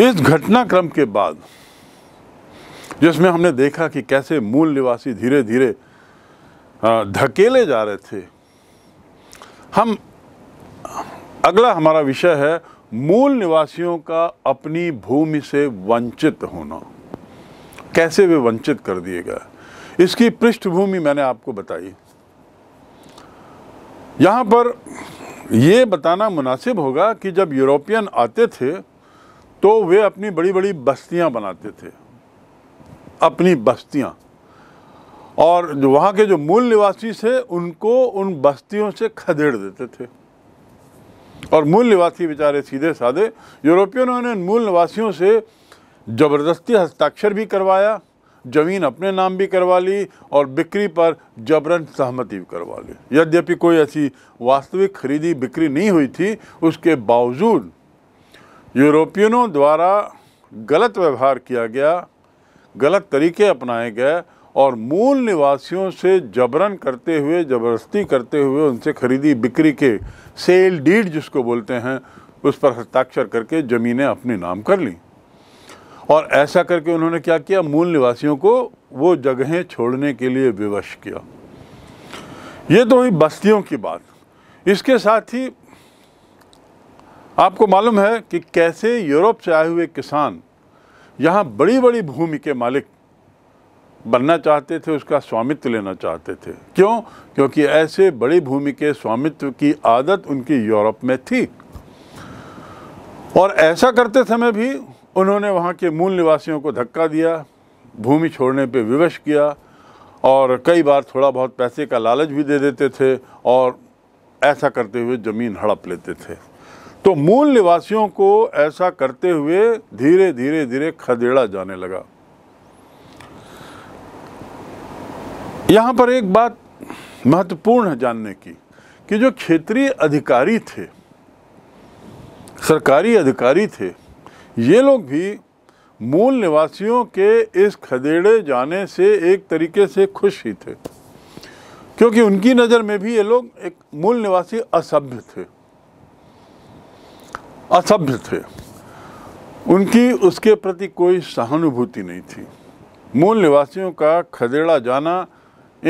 इस घटनाक्रम के बाद जिसमें हमने देखा कि कैसे मूल निवासी धीरे धीरे धकेले जा रहे थे हम अगला हमारा विषय है मूल निवासियों का अपनी भूमि से वंचित होना कैसे वे वंचित कर दिए गए इसकी पृष्ठभूमि मैंने आपको बताई यहाँ पर ये बताना मुनासिब होगा कि जब यूरोपियन आते थे तो वे अपनी बड़ी बड़ी बस्तियां बनाते थे अपनी बस्तियां और जो वहाँ के जो मूल निवासी थे उनको उन बस्तियों से खदेड़ देते थे और मूल निवासी बेचारे सीधे साधे यूरोपियनों ने मूल निवासियों से ज़बरदस्ती हस्ताक्षर भी करवाया ज़मीन अपने नाम भी करवा ली और बिक्री पर जबरन सहमति भी करवा ली यद्यपि कोई ऐसी वास्तविक खरीदी बिक्री नहीं हुई थी उसके बावजूद यूरोपियनों द्वारा गलत व्यवहार किया गया गलत तरीके अपनाए गए और मूल निवासियों से जबरन करते हुए ज़बरदस्ती करते हुए उनसे खरीदी बिक्री के सेल डीड जिसको बोलते हैं उस पर हस्ताक्षर करके ज़मीनें अपने नाम कर लीं और ऐसा करके उन्होंने क्या किया मूल निवासियों को वो जगहें छोड़ने के लिए विवश किया ये तो हुई बस्तियों की बात इसके साथ ही आपको मालूम है कि कैसे यूरोप से आए हुए किसान यहाँ बड़ी बड़ी भूमि के मालिक बनना चाहते थे उसका स्वामित्व लेना चाहते थे क्यों क्योंकि ऐसे बड़ी भूमि के स्वामित्व की आदत उनकी यूरोप में थी और ऐसा करते समय भी उन्होंने वहाँ के मूल निवासियों को धक्का दिया भूमि छोड़ने पे विवश किया और कई बार थोड़ा बहुत पैसे का लालच भी दे देते थे और ऐसा करते हुए ज़मीन हड़प लेते थे तो मूल निवासियों को ऐसा करते हुए धीरे धीरे धीरे खदेड़ा जाने लगा यहां पर एक बात महत्वपूर्ण है जानने की कि जो क्षेत्रीय अधिकारी थे सरकारी अधिकारी थे ये लोग भी मूल निवासियों के इस खदेड़े जाने से एक तरीके से खुश ही थे क्योंकि उनकी नज़र में भी ये लोग एक मूल निवासी असभ्य थे असभ्य थे उनकी उसके प्रति कोई सहानुभूति नहीं थी मूल निवासियों का खदेड़ा जाना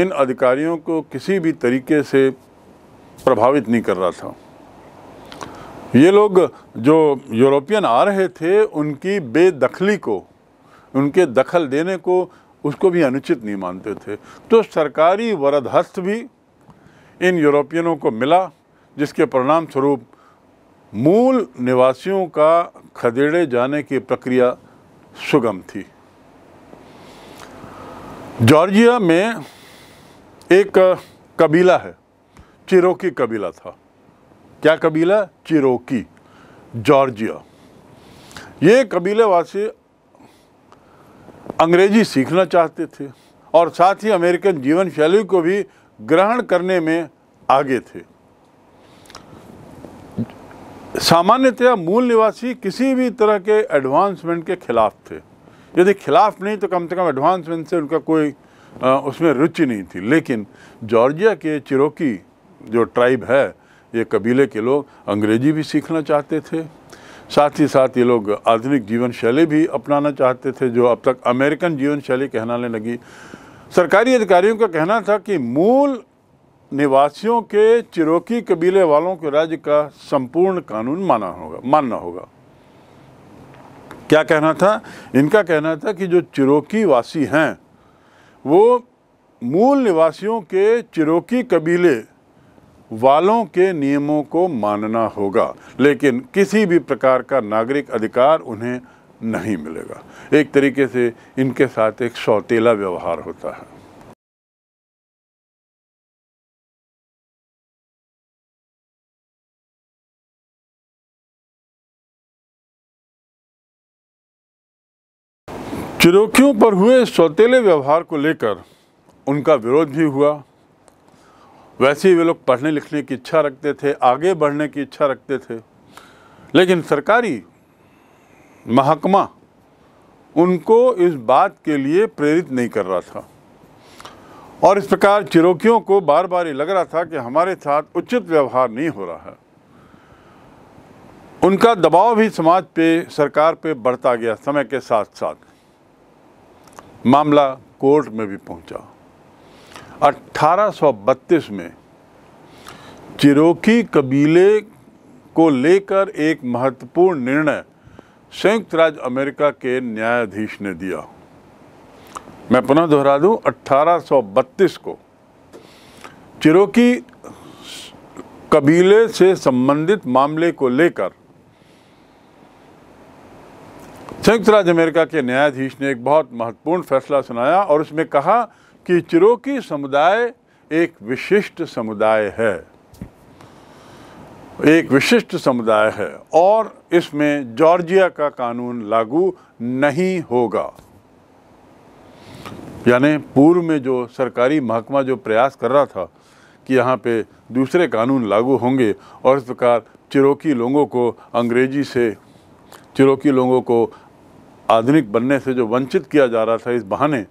इन अधिकारियों को किसी भी तरीके से प्रभावित नहीं कर रहा था ये लोग जो यूरोपियन आ रहे थे उनकी बेदखली को उनके दखल देने को उसको भी अनुचित नहीं मानते थे तो सरकारी वरदहस्त भी इन यूरोपियनों को मिला जिसके परिणाम स्वरूप मूल निवासियों का खदेड़े जाने की प्रक्रिया सुगम थी जॉर्जिया में एक कबीला है चिरोकी कबीला था क्या कबीला चिरोकी जॉर्जिया ये कबीले वासी अंग्रेजी सीखना चाहते थे और साथ ही अमेरिकन जीवन शैली को भी ग्रहण करने में आगे थे सामान्यतया मूल निवासी किसी भी तरह के एडवांसमेंट के खिलाफ थे यदि खिलाफ नहीं तो कम से कम एडवांसमेंट से उनका कोई आ, उसमें रुचि नहीं थी लेकिन जॉर्जिया के चिरोकी जो ट्राइब है ये कबीले के लोग अंग्रेजी भी सीखना चाहते थे साथ ही साथ ये लोग आधुनिक जीवन शैली भी अपनाना चाहते थे जो अब तक अमेरिकन जीवन शैली कहलाने लगी सरकारी अधिकारियों का कहना था कि मूल निवासियों के चिरोकी कबीले वालों के राज्य का संपूर्ण कानून माना होगा मानना होगा क्या कहना था इनका कहना था कि जो चिरोकी वासी हैं वो मूल निवासियों के चिरोकी कबीले वालों के नियमों को मानना होगा लेकिन किसी भी प्रकार का नागरिक अधिकार उन्हें नहीं मिलेगा एक तरीके से इनके साथ एक सौतेला व्यवहार होता है चिरोकियों पर हुए सौतेले व्यवहार को लेकर उनका विरोध भी हुआ वैसे ही वे लोग पढ़ने लिखने की इच्छा रखते थे आगे बढ़ने की इच्छा रखते थे लेकिन सरकारी महकमा उनको इस बात के लिए प्रेरित नहीं कर रहा था और इस प्रकार चिरोकियों को बार बार ये लग रहा था कि हमारे साथ उचित व्यवहार नहीं हो रहा है उनका दबाव भी समाज पे सरकार पे बढ़ता गया समय के साथ साथ मामला कोर्ट में भी पहुंचा 1832 में चिरोकी कबीले को लेकर एक महत्वपूर्ण निर्णय संयुक्त राज्य अमेरिका के न्यायाधीश ने दिया मैं पुनः दोहरा दूं 1832 को चिरोकी कबीले से संबंधित मामले को लेकर संयुक्त राज्य अमेरिका के न्यायाधीश ने एक बहुत महत्वपूर्ण फैसला सुनाया और उसमें कहा कि चिरोकी समुदाय एक विशिष्ट समुदाय है एक विशिष्ट समुदाय है और इसमें जॉर्जिया का कानून लागू नहीं होगा यानी पूर्व में जो सरकारी महकमा जो प्रयास कर रहा था कि यहाँ पे दूसरे कानून लागू होंगे और इस प्रकार चिरोकी लोगों को अंग्रेजी से चिरोकी लोगों को आधुनिक बनने से जो वंचित किया जा रहा था इस बहाने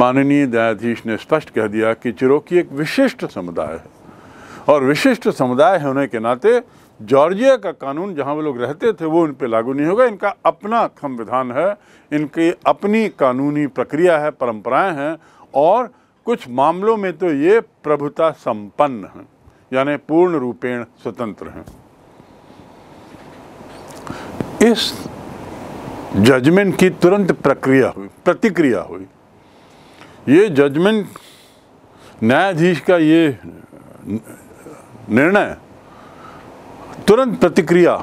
माननीय न्यायाधीश ने स्पष्ट कह दिया कि चिरोकी एक विशिष्ट समुदाय है और विशिष्ट समुदाय होने के नाते जॉर्जिया का कानून जहां वो लोग रहते थे वो उन पर लागू नहीं होगा इनका अपना संविधान है इनकी अपनी कानूनी प्रक्रिया है परंपराएं हैं और कुछ मामलों में तो ये प्रभुता संपन्न हैं यानी पूर्ण रूपेण स्वतंत्र हैं इस जजमेंट की तुरंत प्रक्रिया हुई प्रतिक्रिया हुई ये जजमेंट न्यायाधीश का ये निर्णय तुरंत प्रतिक्रिया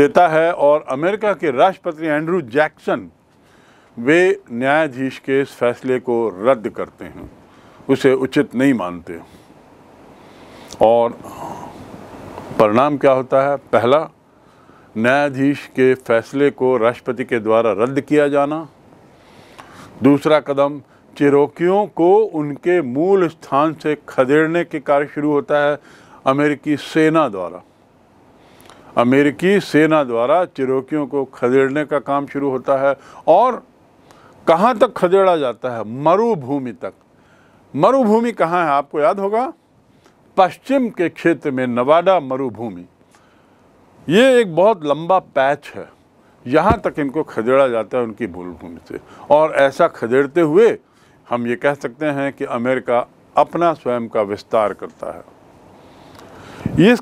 देता है और अमेरिका के राष्ट्रपति एंड्रू जैक्सन वे न्यायाधीश के इस फैसले को रद्द करते हैं उसे उचित नहीं मानते और परिणाम क्या होता है पहला न्यायाधीश के फैसले को राष्ट्रपति के द्वारा रद्द किया जाना दूसरा कदम चिरोकियों को उनके मूल स्थान से खदेड़ने के कार्य शुरू होता है अमेरिकी सेना द्वारा अमेरिकी सेना द्वारा चिरोकियों को खदेड़ने का काम शुरू होता है और कहाँ तक खदेड़ा जाता है मरुभूमि तक मरुभूमि कहाँ है आपको याद होगा पश्चिम के क्षेत्र में नवाडा मरुभूमि ये एक बहुत लंबा पैच है यहाँ तक इनको खदेड़ा जाता है उनकी भूल भूमि से और ऐसा खदेड़ते हुए हम ये कह सकते हैं कि अमेरिका अपना स्वयं का विस्तार करता है इस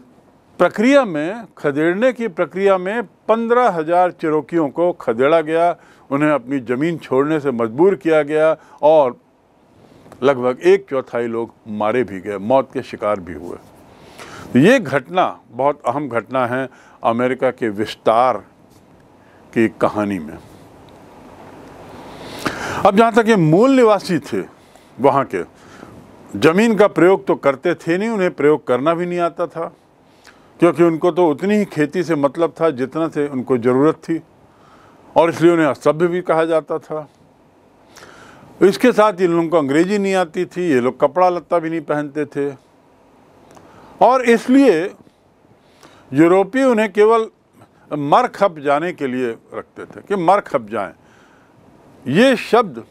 प्रक्रिया में खदेड़ने की प्रक्रिया में पंद्रह हज़ार चिरोकियों को खदेड़ा गया उन्हें अपनी ज़मीन छोड़ने से मजबूर किया गया और लगभग एक चौथाई लोग मारे भी गए मौत के शिकार भी हुए ये घटना बहुत अहम घटना है अमेरिका के विस्तार की कहानी में अब जहाँ तक ये मूल निवासी थे वहाँ के ज़मीन का प्रयोग तो करते थे नहीं उन्हें प्रयोग करना भी नहीं आता था क्योंकि उनको तो उतनी ही खेती से मतलब था जितना से उनको ज़रूरत थी और इसलिए उन्हें असभ्य भी कहा जाता था इसके साथ इन लोगों को अंग्रेजी नहीं आती थी ये लोग कपड़ा लत्ता भी नहीं पहनते थे और इसलिए यूरोपीय उन्हें केवल मर खप जाने के लिए रखते थे कि मर खप जाएं ये शब्द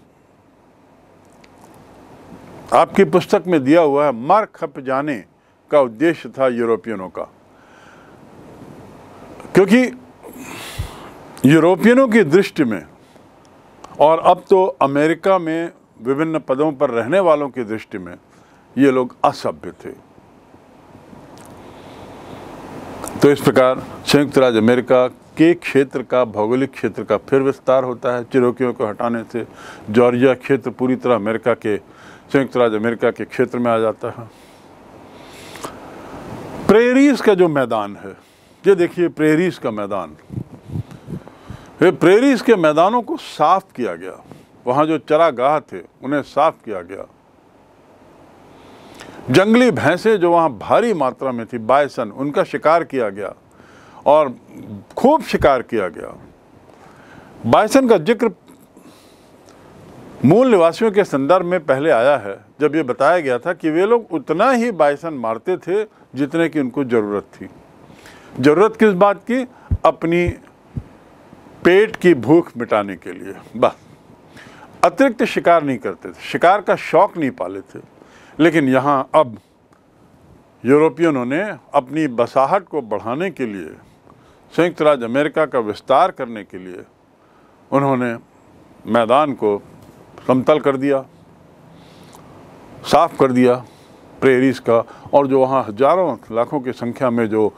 आपकी पुस्तक में दिया हुआ है मर खप जाने का उद्देश्य था यूरोपियनों का क्योंकि यूरोपियनों की दृष्टि में और अब तो अमेरिका में विभिन्न पदों पर रहने वालों की दृष्टि में ये लोग असभ्य थे तो इस प्रकार संयुक्त राज्य अमेरिका के क्षेत्र का भौगोलिक क्षेत्र का फिर विस्तार होता है चिरोकियों को हटाने से जॉर्जिया क्षेत्र पूरी तरह अमेरिका के संयुक्त राज्य अमेरिका के क्षेत्र में आ जाता है प्रेरीस का जो मैदान है ये देखिए प्रेरीस का मैदान ये प्रेरीस के मैदानों को साफ किया गया वहाँ जो चरागाह थे उन्हें साफ किया गया जंगली भैंसें जो वहाँ भारी मात्रा में थी बायसन उनका शिकार किया गया और खूब शिकार किया गया बायसन का जिक्र मूल निवासियों के संदर्भ में पहले आया है जब ये बताया गया था कि वे लोग उतना ही बायसन मारते थे जितने की उनको ज़रूरत थी ज़रूरत किस बात की अपनी पेट की भूख मिटाने के लिए बस अतिरिक्त शिकार नहीं करते थे शिकार का शौक नहीं पाले थे लेकिन यहाँ अब यूरोपियनों ने अपनी बसाहट को बढ़ाने के लिए संयुक्त राज्य अमेरिका का विस्तार करने के लिए उन्होंने मैदान को समतल कर दिया साफ कर दिया प्रेरीज का और जो वहाँ हजारों लाखों की संख्या में जो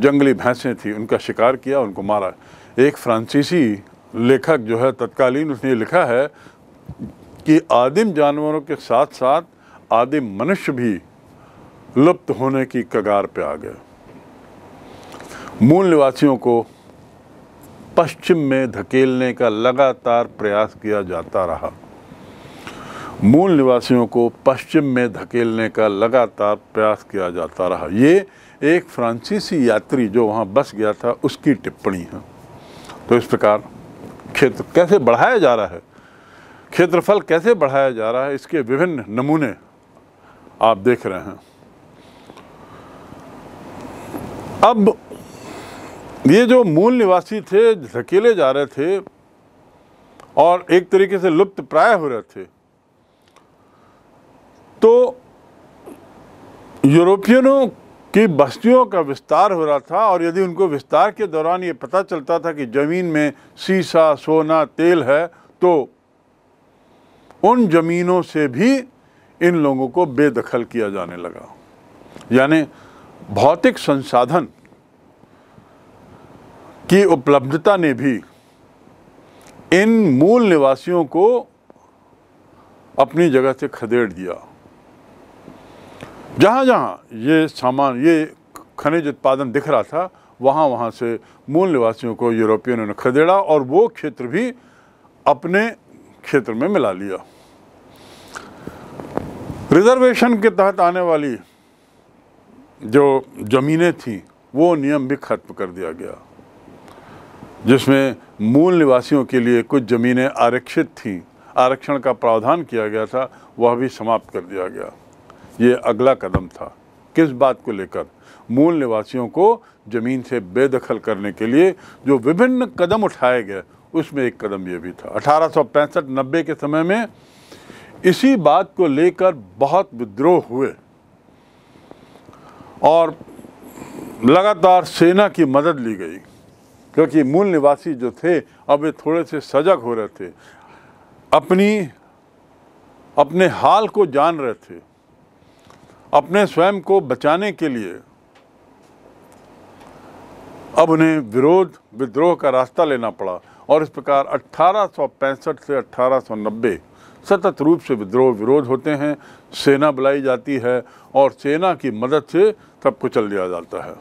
जंगली भैंसें थी उनका शिकार किया उनको मारा एक फ्रांसीसी लेखक जो है तत्कालीन उसने लिखा है कि आदिम जानवरों के साथ साथ आदि मनुष्य भी लुप्त होने की कगार पर आ गए मूल निवासियों को पश्चिम में धकेलने का लगातार प्रयास किया जाता रहा मूल निवासियों को पश्चिम में धकेलने का लगातार प्रयास किया जाता रहा ये एक फ्रांसीसी यात्री जो वहाँ बस गया था उसकी टिप्पणी है तो इस प्रकार क्षेत्र कैसे बढ़ाया जा रहा है क्षेत्रफल कैसे बढ़ाया जा रहा है इसके विभिन्न नमूने आप देख रहे हैं अब ये जो मूल निवासी थे धकेले जा रहे थे और एक तरीके से लुप्त प्राय हो रहे थे तो यूरोपियनों की बस्तियों का विस्तार हो रहा था और यदि उनको विस्तार के दौरान ये पता चलता था कि ज़मीन में सीसा सोना तेल है तो उन ज़मीनों से भी इन लोगों को बेदखल किया जाने लगा यानी भौतिक संसाधन की उपलब्धता ने भी इन मूल निवासियों को अपनी जगह से खदेड़ दिया जहाँ जहाँ ये सामान ये खनिज उत्पादन दिख रहा था वहाँ वहाँ से मूल निवासियों को यूरोपियनों ने खदेड़ा और वो क्षेत्र भी अपने क्षेत्र में मिला लिया रिजर्वेशन के तहत आने वाली जो ज़मीनें थीं वो नियम भी खत्म कर दिया गया जिसमें मूल निवासियों के लिए कुछ ज़मीनें आरक्षित थीं आरक्षण का प्रावधान किया गया था वह भी समाप्त कर दिया गया ये अगला कदम था किस बात को लेकर मूल निवासियों को ज़मीन से बेदखल करने के लिए जो विभिन्न कदम उठाए गए उसमें एक कदम ये भी था अठारह सौ के समय में इसी बात को लेकर बहुत विद्रोह हुए और लगातार सेना की मदद ली गई क्योंकि मूल निवासी जो थे अब वे थोड़े से सजग हो रहे थे अपनी अपने हाल को जान रहे थे अपने स्वयं को बचाने के लिए अब उन्हें विरोध विद्रोह का रास्ता लेना पड़ा और इस प्रकार अट्ठारह से अट्ठारह सतत रूप से विद्रोह विरोध होते हैं सेना बुलाई जाती है और सेना की मदद से सब कुचल दिया जाता है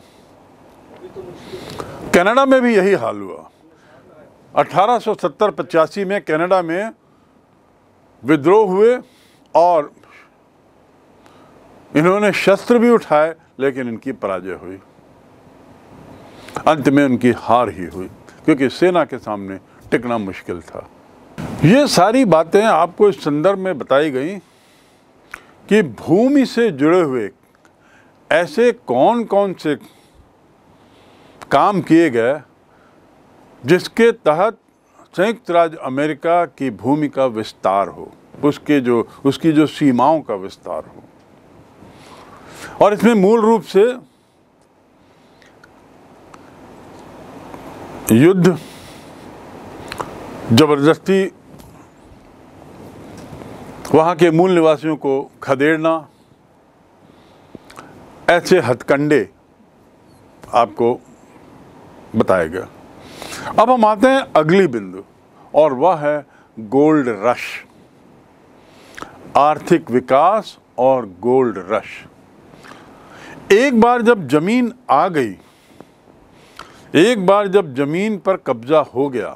कनाडा में भी यही हाल हुआ 1870-85 में कनाडा में विद्रोह हुए और इन्होंने शस्त्र भी उठाए लेकिन इनकी पराजय हुई अंत में उनकी हार ही हुई क्योंकि सेना के सामने टिकना मुश्किल था ये सारी बातें आपको इस संदर्भ में बताई गई कि भूमि से जुड़े हुए ऐसे कौन कौन से काम किए गए जिसके तहत संयुक्त राज्य अमेरिका की भूमि का विस्तार हो उसके जो उसकी जो सीमाओं का विस्तार हो और इसमें मूल रूप से युद्ध जबरदस्ती वहाँ के मूल निवासियों को खदेड़ना ऐसे हथकंडे आपको बताया गया अब हम आते हैं अगली बिंदु और वह है गोल्ड रश आर्थिक विकास और गोल्ड रश एक बार जब ज़मीन आ गई एक बार जब ज़मीन पर कब्ज़ा हो गया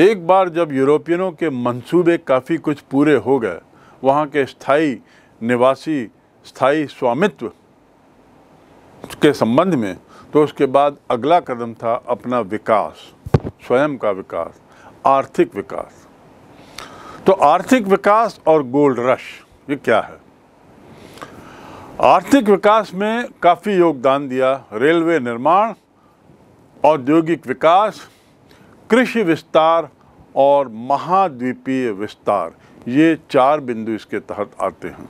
एक बार जब यूरोपियनों के मंसूबे काफ़ी कुछ पूरे हो गए वहाँ के स्थाई निवासी स्थाई स्वामित्व के संबंध में तो उसके बाद अगला कदम था अपना विकास स्वयं का विकास आर्थिक विकास तो आर्थिक विकास और गोल्ड रश ये क्या है आर्थिक विकास में काफ़ी योगदान दिया रेलवे निर्माण औद्योगिक विकास कृषि विस्तार और महाद्वीपीय विस्तार ये चार बिंदु इसके तहत आते हैं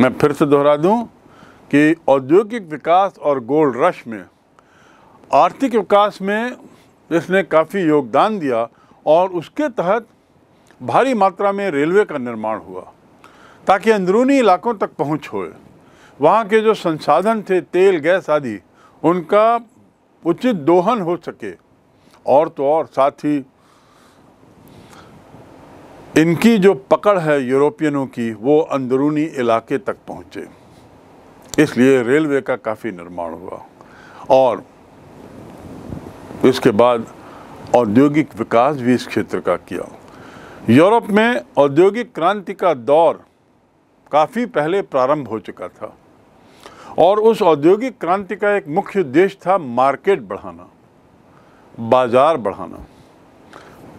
मैं फिर से दोहरा दूं कि औद्योगिक विकास और गोल्ड रश में आर्थिक विकास में इसने काफ़ी योगदान दिया और उसके तहत भारी मात्रा में रेलवे का निर्माण हुआ ताकि अंदरूनी इलाकों तक पहुंच होए वहाँ के जो संसाधन थे तेल गैस आदि उनका उचित दोहन हो सके और तो और साथ ही इनकी जो पकड़ है यूरोपियनों की वो अंदरूनी इलाके तक पहुँचे इसलिए रेलवे का काफ़ी निर्माण हुआ और इसके बाद औद्योगिक विकास भी इस क्षेत्र का किया यूरोप में औद्योगिक क्रांति का दौर काफ़ी पहले प्रारंभ हो चुका था और उस औद्योगिक क्रांति का एक मुख्य उद्देश्य था मार्केट बढ़ाना बाज़ार बढ़ाना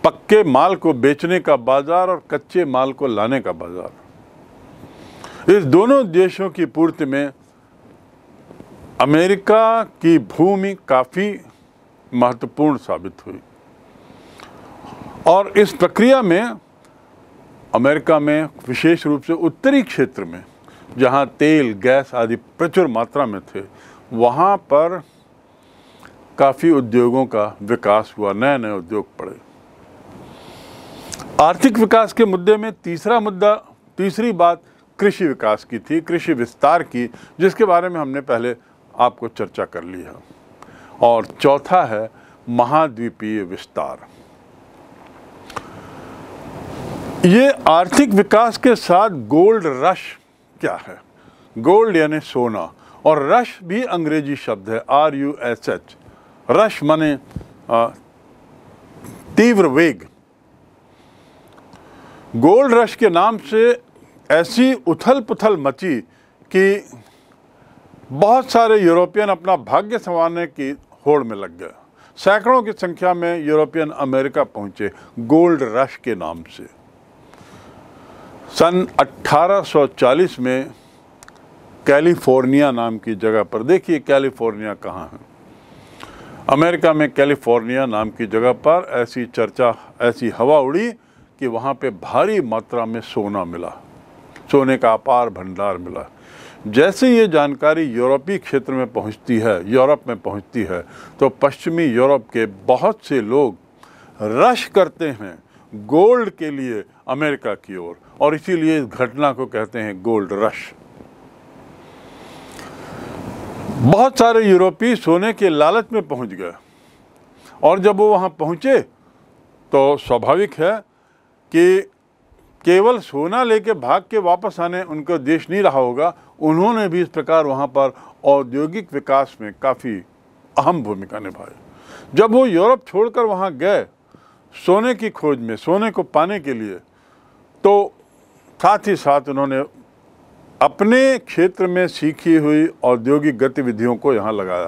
पक्के माल को बेचने का बाज़ार और कच्चे माल को लाने का बाज़ार इस दोनों देशों की पूर्ति में अमेरिका की भूमि काफ़ी महत्वपूर्ण साबित हुई और इस प्रक्रिया में अमेरिका में विशेष रूप से उत्तरी क्षेत्र में जहाँ तेल गैस आदि प्रचुर मात्रा में थे वहाँ पर काफ़ी उद्योगों का विकास हुआ नए नए उद्योग पड़े आर्थिक विकास के मुद्दे में तीसरा मुद्दा तीसरी बात कृषि विकास की थी कृषि विस्तार की जिसके बारे में हमने पहले आपको चर्चा कर ली है और चौथा है महाद्वीपीय विस्तार ये आर्थिक विकास के साथ गोल्ड रश क्या है गोल्ड यानी सोना और रश भी अंग्रेजी शब्द है R U S H rush माने uh, तीव्र वेग गोल्ड रश के नाम से ऐसी उथल पुथल मची कि बहुत सारे यूरोपियन अपना भाग्य संवारने की होड़ में लग गए सैकड़ों की संख्या में यूरोपियन अमेरिका पहुंचे गोल्ड रश के नाम से सन 1840 में कैलिफोर्निया नाम की जगह पर देखिए कैलिफोर्निया कहाँ है अमेरिका में कैलिफोर्निया नाम की जगह पर ऐसी चर्चा ऐसी हवा उड़ी कि वहाँ पे भारी मात्रा में सोना मिला सोने का अपार भंडार मिला जैसे ये जानकारी यूरोपीय क्षेत्र में पहुँचती है यूरोप में पहुँचती है तो पश्चिमी यूरोप के बहुत से लोग रश करते हैं गोल्ड के लिए अमेरिका की ओर और, और इसीलिए इस घटना को कहते हैं गोल्ड रश बहुत सारे यूरोपी सोने के लालच में पहुंच गए और जब वो वहाँ पहुँचे तो स्वाभाविक है कि केवल सोना लेके भाग के वापस आने उनका देश नहीं रहा होगा उन्होंने भी इस प्रकार वहाँ पर औद्योगिक विकास में काफ़ी अहम भूमिका निभाई जब वो यूरोप छोड़कर वहाँ गए सोने की खोज में सोने को पाने के लिए तो साथ ही साथ उन्होंने अपने क्षेत्र में सीखी हुई औद्योगिक गतिविधियों को यहाँ लगाया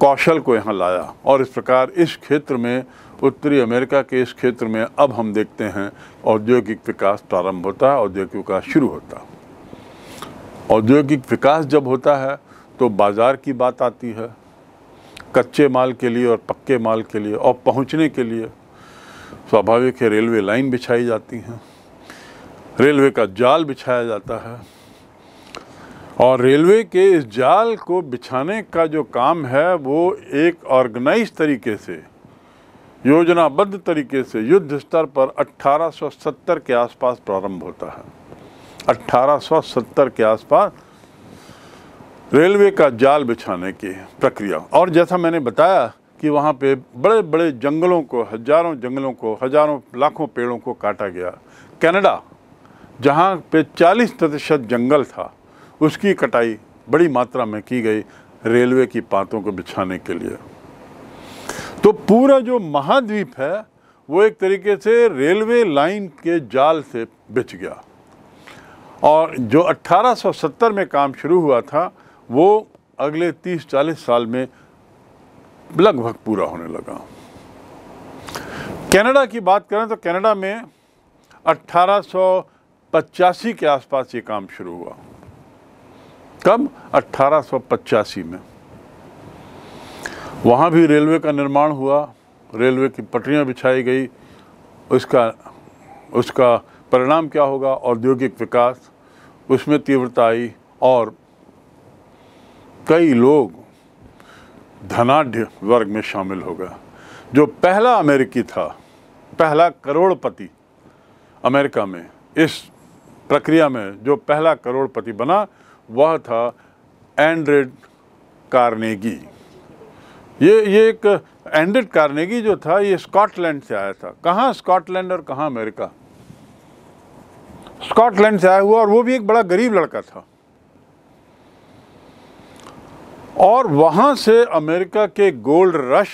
कौशल को यहाँ लाया और इस प्रकार इस क्षेत्र में उत्तरी अमेरिका के इस क्षेत्र में अब हम देखते हैं औद्योगिक विकास प्रारंभ होता है औद्योगिक विकास शुरू होता है औद्योगिक विकास जब होता है तो बाज़ार की बात आती है कच्चे माल के लिए और पक्के माल के लिए और पहुंचने के लिए स्वाभाविक है रेलवे लाइन बिछाई जाती हैं रेलवे का जाल बिछाया जाता है और रेलवे के इस जाल को बिछाने का जो काम है वो एक ऑर्गेनाइज तरीके से योजनाबद्ध तरीके से युद्ध स्तर पर 1870 के आसपास प्रारंभ होता है 1870 के आसपास रेलवे का जाल बिछाने की प्रक्रिया और जैसा मैंने बताया कि वहाँ पे बड़े बड़े जंगलों को हजारों जंगलों को हजारों लाखों पेड़ों को काटा गया कनाडा जहाँ पे 40 प्रतिशत जंगल था उसकी कटाई बड़ी मात्रा में की गई रेलवे की पातों को बिछाने के लिए तो पूरा जो महाद्वीप है वो एक तरीके से रेलवे लाइन के जाल से बिछ गया और जो 1870 में काम शुरू हुआ था वो अगले 30-40 साल में लगभग पूरा होने लगा कनाडा की बात करें तो कनाडा में अट्ठारह के आसपास ये काम शुरू हुआ कब अट्ठारह में वहाँ भी रेलवे का निर्माण हुआ रेलवे की पटरियाँ बिछाई गई उसका उसका परिणाम क्या होगा औद्योगिक विकास उसमें तीव्रता आई और कई लोग धनाढ़ वर्ग में शामिल हो गए जो पहला अमेरिकी था पहला करोड़पति अमेरिका में इस प्रक्रिया में जो पहला करोड़पति बना वह था एंड्रेड कार्नेगी ये ये एक एंड्रेड कार्नेगी जो था ये स्कॉटलैंड से आया था कहाँ स्कॉटलैंड और कहाँ अमेरिका स्कॉटलैंड से आया हुआ और वो भी एक बड़ा गरीब लड़का था और वहाँ से अमेरिका के गोल्ड रश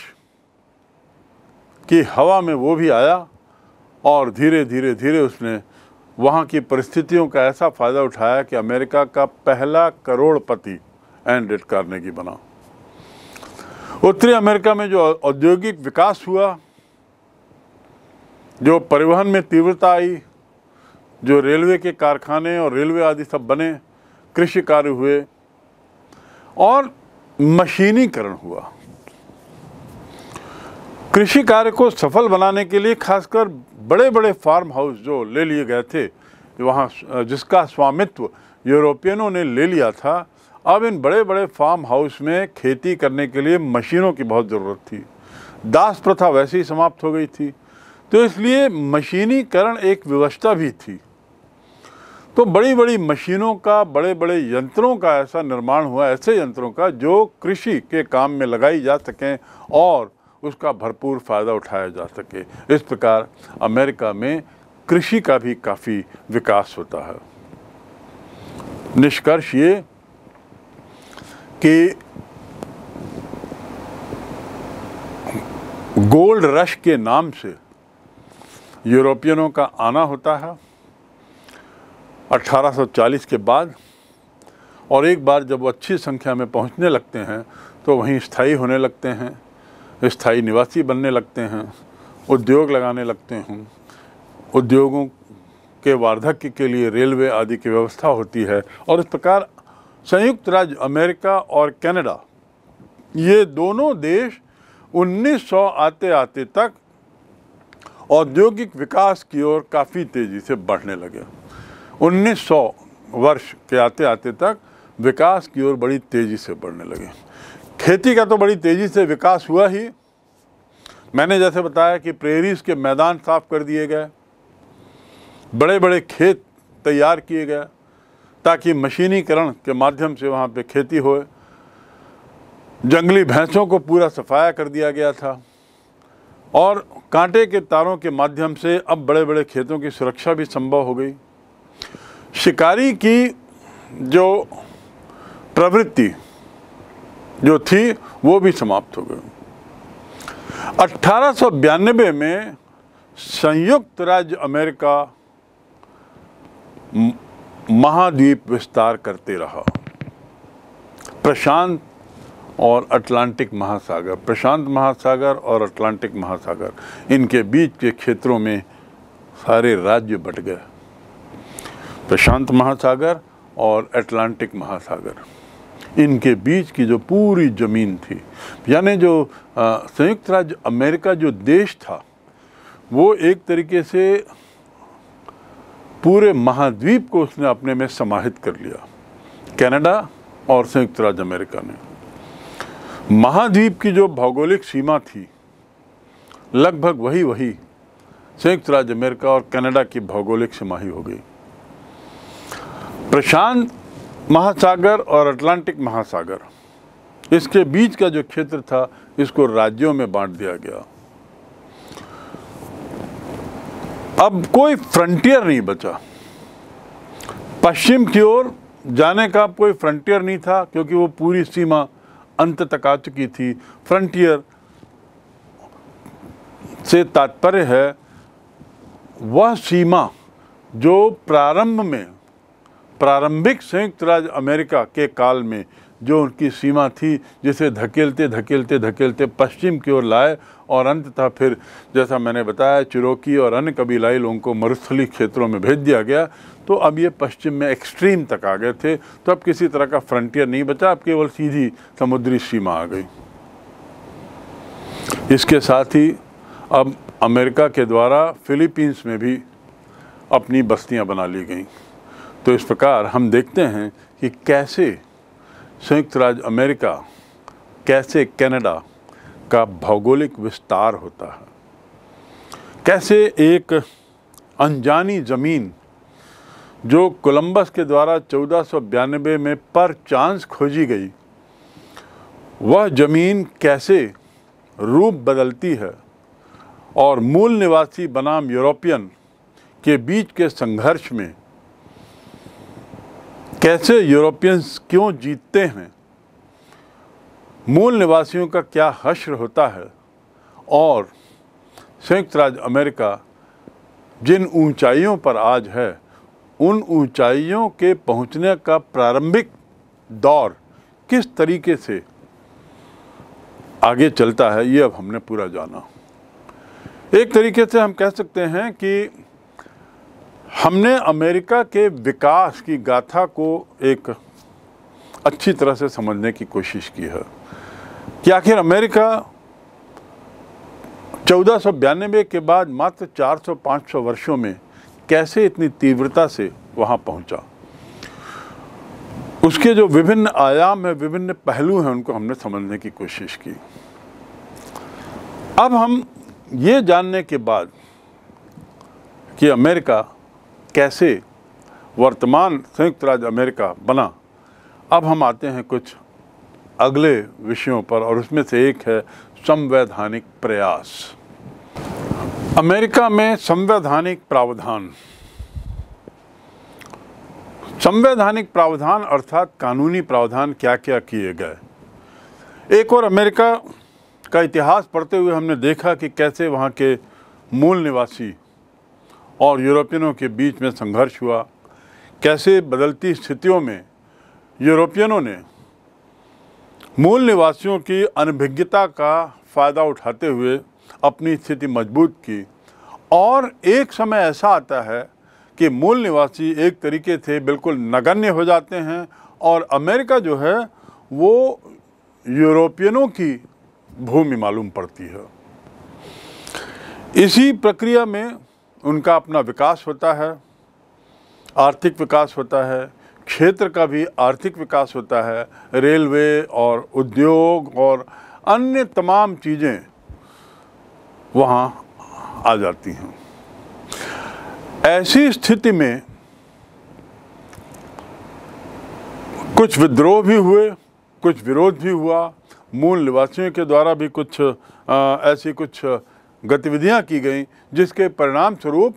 की हवा में वो भी आया और धीरे धीरे धीरे उसने वहाँ की परिस्थितियों का ऐसा फ़ायदा उठाया कि अमेरिका का पहला करोड़पति एंड्रेड की बना उत्तरी अमेरिका में जो औद्योगिक विकास हुआ जो परिवहन में तीव्रता आई जो रेलवे के कारखाने और रेलवे आदि सब बने कृषि कार्य हुए और मशीनीकरण हुआ कृषि कार्य को सफल बनाने के लिए खासकर बड़े बड़े फार्म हाउस जो ले लिए गए थे वहाँ जिसका स्वामित्व यूरोपियनों ने ले लिया था अब इन बड़े बड़े फार्म हाउस में खेती करने के लिए मशीनों की बहुत ज़रूरत थी दास प्रथा वैसे ही समाप्त हो गई थी तो इसलिए मशीनीकरण एक व्यवस्था भी थी तो बड़ी बड़ी मशीनों का बड़े बड़े यंत्रों का ऐसा निर्माण हुआ ऐसे यंत्रों का जो कृषि के काम में लगाई जा सकें और उसका भरपूर फ़ायदा उठाया जा सके इस प्रकार अमेरिका में कृषि का भी काफ़ी विकास होता है निष्कर्ष ये कि गोल्ड रश के नाम से यूरोपियनों का आना होता है 1840 के बाद और एक बार जब वो अच्छी संख्या में पहुंचने लगते हैं तो वहीं स्थायी होने लगते हैं स्थायी निवासी बनने लगते हैं उद्योग लगाने लगते हैं उद्योगों के वार्धक्य के लिए रेलवे आदि की व्यवस्था होती है और इस प्रकार संयुक्त राज्य अमेरिका और कनाडा ये दोनों देश 1900 आते आते तक औद्योगिक विकास की ओर काफ़ी तेज़ी से बढ़ने लगे 1900 वर्ष के आते आते तक विकास की ओर बड़ी तेज़ी से बढ़ने लगे खेती का तो बड़ी तेज़ी से विकास हुआ ही मैंने जैसे बताया कि प्रेरीज के मैदान साफ कर दिए गए बड़े बड़े खेत तैयार किए गए ताकि मशीनीकरण के माध्यम से वहाँ पे खेती होए जंगली भैंसों को पूरा सफाया कर दिया गया था और कांटे के तारों के माध्यम से अब बड़े बड़े खेतों की सुरक्षा भी संभव हो गई शिकारी की जो प्रवृत्ति जो थी वो भी समाप्त हो गई अट्ठारह में संयुक्त राज्य अमेरिका महाद्वीप विस्तार करते रहा प्रशांत और अटलांटिक महासागर प्रशांत महासागर और अटलांटिक महासागर इनके बीच के क्षेत्रों में सारे राज्य बट गए प्रशांत महासागर और अटलांटिक महासागर इनके बीच की जो पूरी ज़मीन थी यानी जो संयुक्त राज्य अमेरिका जो देश था वो एक तरीके से पूरे महाद्वीप को उसने अपने में समाहित कर लिया कनाडा और संयुक्त राज्य अमेरिका ने महाद्वीप की जो भौगोलिक सीमा थी लगभग वही वही संयुक्त राज्य अमेरिका और कनाडा की भौगोलिक सीमा ही हो गई प्रशांत महासागर और अटलांटिक महासागर इसके बीच का जो क्षेत्र था इसको राज्यों में बांट दिया गया अब कोई फ्रंटियर नहीं बचा पश्चिम की ओर जाने का कोई फ्रंटियर नहीं था क्योंकि वो पूरी सीमा अंत तक आ चुकी थी फ्रंटियर से तात्पर्य है वह सीमा जो प्रारंभ में प्रारंभिक संयुक्त राज्य अमेरिका के काल में जो उनकी सीमा थी जिसे धकेलते धकेलते धकेलते पश्चिम की ओर लाए और अंततः फिर जैसा मैंने बताया चिरोकी और अन्य कबीलाई लोगों को मरुस्थली क्षेत्रों में भेज दिया गया तो अब ये पश्चिम में एक्सट्रीम तक आ गए थे तो अब किसी तरह का फ्रंटियर नहीं बचा अब केवल सीधी समुद्री सीमा आ गई इसके साथ ही अब अमेरिका के द्वारा फिलीपींस में भी अपनी बस्तियाँ बना ली गईं तो इस प्रकार हम देखते हैं कि कैसे संयुक्त राज्य अमेरिका कैसे कनाडा का भौगोलिक विस्तार होता है कैसे एक अनजानी ज़मीन जो कोलंबस के द्वारा चौदह में पर चांस खोजी गई वह ज़मीन कैसे रूप बदलती है और मूल निवासी बनाम यूरोपियन के बीच के संघर्ष में कैसे यूरोपियंस क्यों जीतते हैं मूल निवासियों का क्या हश्र होता है और संयुक्त राज्य अमेरिका जिन ऊंचाइयों पर आज है उन ऊंचाइयों के पहुंचने का प्रारंभिक दौर किस तरीके से आगे चलता है ये अब हमने पूरा जाना एक तरीके से हम कह सकते हैं कि हमने अमेरिका के विकास की गाथा को एक अच्छी तरह से समझने की कोशिश की है कि आखिर अमेरिका चौदह सौ बयानबे के बाद मात्र 400-500 वर्षों में कैसे इतनी तीव्रता से वहाँ पहुँचा उसके जो विभिन्न आयाम हैं विभिन्न पहलू हैं उनको हमने समझने की कोशिश की अब हम ये जानने के बाद कि अमेरिका कैसे वर्तमान संयुक्त राज्य अमेरिका बना अब हम आते हैं कुछ अगले विषयों पर और उसमें से एक है संवैधानिक प्रयास अमेरिका में संवैधानिक प्रावधान संवैधानिक प्रावधान अर्थात कानूनी प्रावधान क्या क्या किए गए एक और अमेरिका का इतिहास पढ़ते हुए हमने देखा कि कैसे वहाँ के मूल निवासी और यूरोपियनों के बीच में संघर्ष हुआ कैसे बदलती स्थितियों में यूरोपियनों ने मूल निवासियों की अनभिज्ञता का फ़ायदा उठाते हुए अपनी स्थिति मजबूत की और एक समय ऐसा आता है कि मूल निवासी एक तरीके से बिल्कुल नगण्य हो जाते हैं और अमेरिका जो है वो यूरोपियनों की भूमि मालूम पड़ती है इसी प्रक्रिया में उनका अपना विकास होता है आर्थिक विकास होता है क्षेत्र का भी आर्थिक विकास होता है रेलवे और उद्योग और अन्य तमाम चीज़ें वहाँ आ जाती हैं ऐसी स्थिति में कुछ विद्रोह भी हुए कुछ विरोध भी हुआ मूल निवासियों के द्वारा भी कुछ आ, ऐसी कुछ गतिविधियां की गई जिसके परिणाम स्वरूप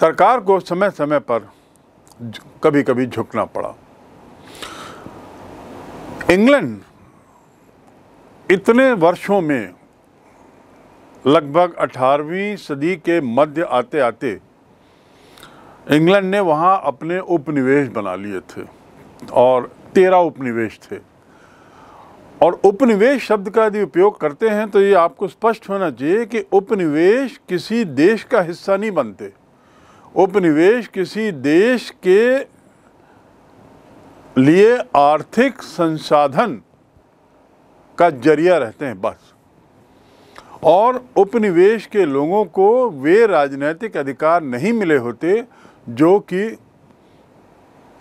सरकार को समय समय पर कभी कभी झुकना पड़ा इंग्लैंड इतने वर्षों में लगभग 18वीं सदी के मध्य आते आते इंग्लैंड ने वहाँ अपने उपनिवेश बना लिए थे और तेरह उपनिवेश थे और उपनिवेश शब्द का यदि उपयोग करते हैं तो ये आपको स्पष्ट होना चाहिए कि उपनिवेश किसी देश का हिस्सा नहीं बनते उपनिवेश किसी देश के लिए आर्थिक संसाधन का जरिया रहते हैं बस और उपनिवेश के लोगों को वे राजनीतिक अधिकार नहीं मिले होते जो कि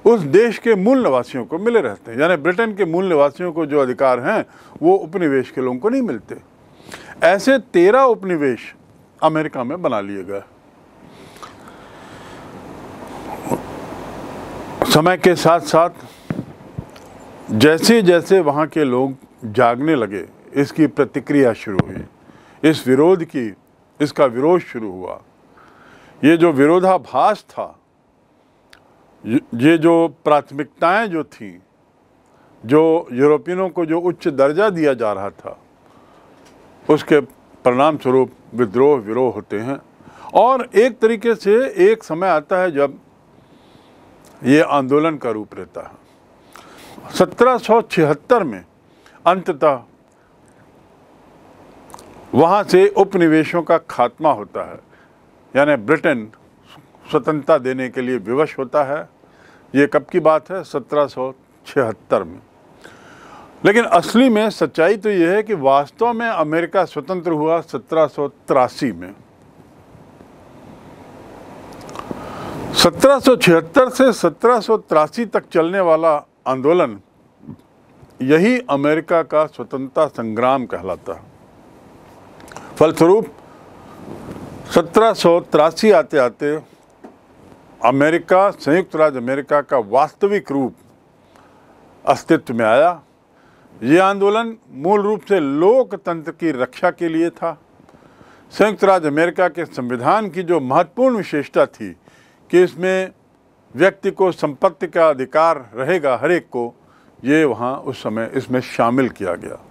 उस देश के मूल निवासियों को मिले रहते हैं यानी ब्रिटेन के मूल निवासियों को जो अधिकार हैं वो उपनिवेश के लोगों को नहीं मिलते ऐसे तेरह उपनिवेश अमेरिका में बना लिए गए समय के साथ साथ जैसे जैसे वहाँ के लोग जागने लगे इसकी प्रतिक्रिया शुरू हुई इस विरोध की इसका विरोध शुरू हुआ ये जो विरोधाभास था ये जो प्राथमिकताएं जो थीं जो यूरोपियनों को जो उच्च दर्जा दिया जा रहा था उसके परिणाम स्वरूप विद्रोह विरोह होते हैं और एक तरीके से एक समय आता है जब ये आंदोलन का रूप रहता है 1776 में अंततः वहाँ से उपनिवेशों का खात्मा होता है यानी ब्रिटेन स्वतंत्रता देने के लिए विवश होता है ये कब की बात है सत्रह में लेकिन असली में सच्चाई तो यह है कि वास्तव में अमेरिका स्वतंत्र हुआ सत्रह में सत्रह से सत्रह तक चलने वाला आंदोलन यही अमेरिका का स्वतंत्रता संग्राम कहलाता फलस्वरूप सत्रह आते आते अमेरिका संयुक्त राज्य अमेरिका का वास्तविक रूप अस्तित्व में आया ये आंदोलन मूल रूप से लोकतंत्र की रक्षा के लिए था संयुक्त राज्य अमेरिका के संविधान की जो महत्वपूर्ण विशेषता थी कि इसमें व्यक्ति को संपत्ति का अधिकार रहेगा हर एक को ये वहाँ उस समय इसमें शामिल किया गया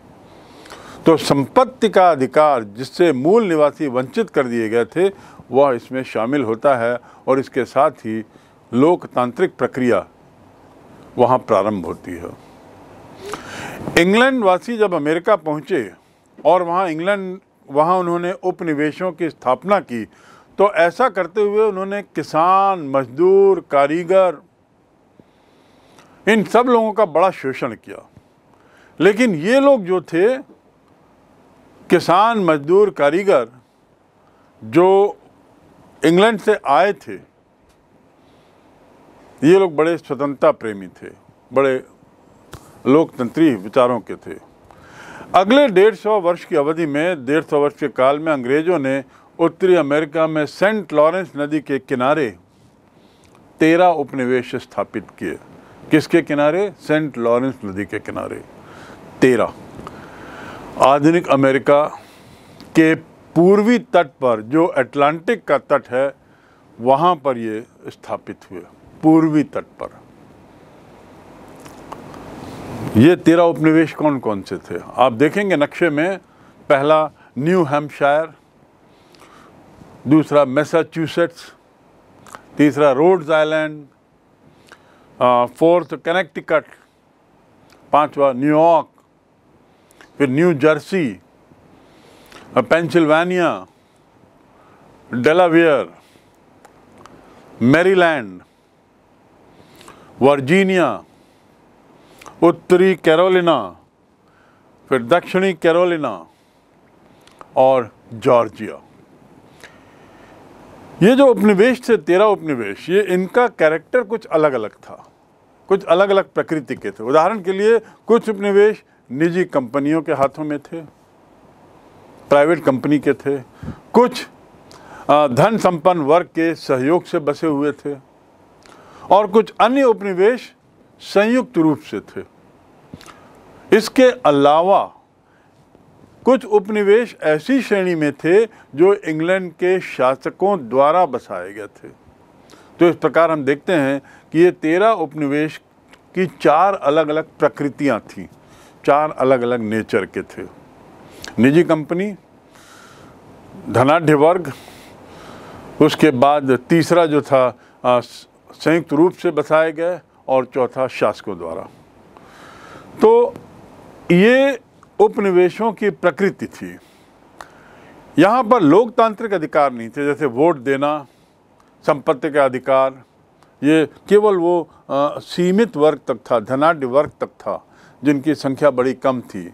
तो संपत्ति का अधिकार जिससे मूल निवासी वंचित कर दिए गए थे वह इसमें शामिल होता है और इसके साथ ही लोकतांत्रिक प्रक्रिया वहाँ प्रारंभ होती है इंग्लैंड वासी जब अमेरिका पहुँचे और वहाँ इंग्लैंड वहाँ उन्होंने उपनिवेशों की स्थापना की तो ऐसा करते हुए उन्होंने किसान मजदूर कारीगर इन सब लोगों का बड़ा शोषण किया लेकिन ये लोग जो थे किसान मजदूर कारीगर जो इंग्लैंड से आए थे ये लोग बड़े स्वतंत्रता प्रेमी थे बड़े लोकतंत्री विचारों के थे अगले डेढ़ सौ वर्ष की अवधि में डेढ़ सौ वर्ष के काल में अंग्रेज़ों ने उत्तरी अमेरिका में सेंट लॉरेंस नदी के किनारे तेरह उपनिवेश स्थापित किए किसके किनारे सेंट लॉरेंस नदी के किनारे तेरह आधुनिक अमेरिका के पूर्वी तट पर जो अटलांटिक का तट है वहां पर ये स्थापित हुए पूर्वी तट पर ये तेरह उपनिवेश कौन कौन से थे आप देखेंगे नक्शे में पहला न्यू हैम्पशायर दूसरा मैसाचुसेट्स तीसरा रोड्स आइलैंड फोर्थ कनेक्टिकट पांचवा न्यूयॉर्क फिर new Jersey Pennsylvania, डेलावियर Maryland Virginia उत्तरी कैरोलिना फिर दक्षिणी कैरोलिना और जॉर्जिया ये जो उपनिवेश थे तेरह उपनिवेश ये इनका कैरेक्टर कुछ अलग अलग था कुछ अलग अलग प्रकृति के थे उदाहरण के लिए कुछ उपनिवेश निजी कंपनियों के हाथों में थे प्राइवेट कंपनी के थे कुछ धन संपन्न वर्ग के सहयोग से बसे हुए थे और कुछ अन्य उपनिवेश संयुक्त रूप से थे इसके अलावा कुछ उपनिवेश ऐसी श्रेणी में थे जो इंग्लैंड के शासकों द्वारा बसाए गए थे तो इस प्रकार हम देखते हैं कि ये तेरह उपनिवेश की चार अलग अलग प्रकृतियाँ थीं चार अलग अलग नेचर के थे निजी कंपनी धनाढ़ वर्ग उसके बाद तीसरा जो था संयुक्त रूप से बताए गए और चौथा शासकों द्वारा तो ये उपनिवेशों की प्रकृति थी यहाँ पर लोकतांत्रिक अधिकार नहीं थे जैसे वोट देना संपत्ति का अधिकार ये केवल वो आ, सीमित वर्ग तक था धनाढ़ वर्ग तक था जिनकी संख्या बड़ी कम थी